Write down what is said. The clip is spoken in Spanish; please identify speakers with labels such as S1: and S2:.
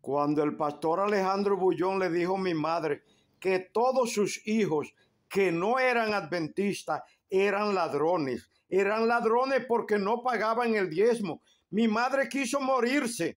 S1: Cuando el pastor Alejandro Bullón le dijo a mi madre que todos sus hijos que no eran adventistas eran ladrones, eran ladrones porque no pagaban el diezmo. Mi madre quiso morirse